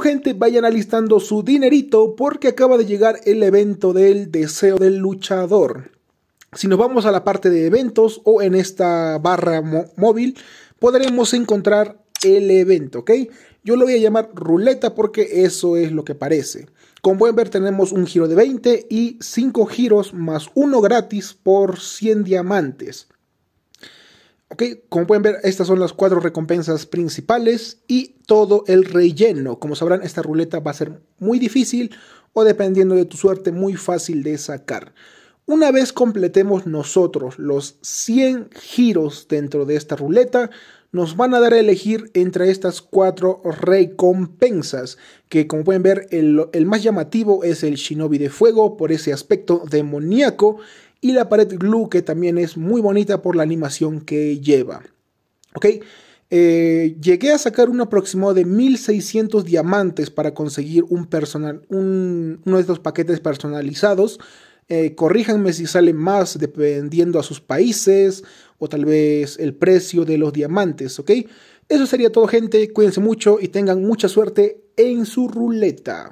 gente, vayan alistando su dinerito porque acaba de llegar el evento del deseo del luchador. Si nos vamos a la parte de eventos o en esta barra móvil, podremos encontrar el evento, ¿ok? Yo lo voy a llamar ruleta porque eso es lo que parece. como pueden ver tenemos un giro de 20 y 5 giros más uno gratis por 100 diamantes como pueden ver, estas son las cuatro recompensas principales y todo el relleno. Como sabrán, esta ruleta va a ser muy difícil o dependiendo de tu suerte, muy fácil de sacar. Una vez completemos nosotros los 100 giros dentro de esta ruleta, nos van a dar a elegir entre estas cuatro recompensas, que como pueden ver el, más llamativo es el shinobi de fuego por ese aspecto demoníaco y la pared glue que también es muy bonita por la animación que lleva. ¿Ok? Eh, llegué a sacar un aproximado de 1600 diamantes para conseguir un personal, uno de estos paquetes personalizados. Eh, corríjanme si sale más dependiendo a sus países o tal vez el precio de los diamantes, ¿ok? Eso sería todo gente, cuídense mucho y tengan mucha suerte en su ruleta.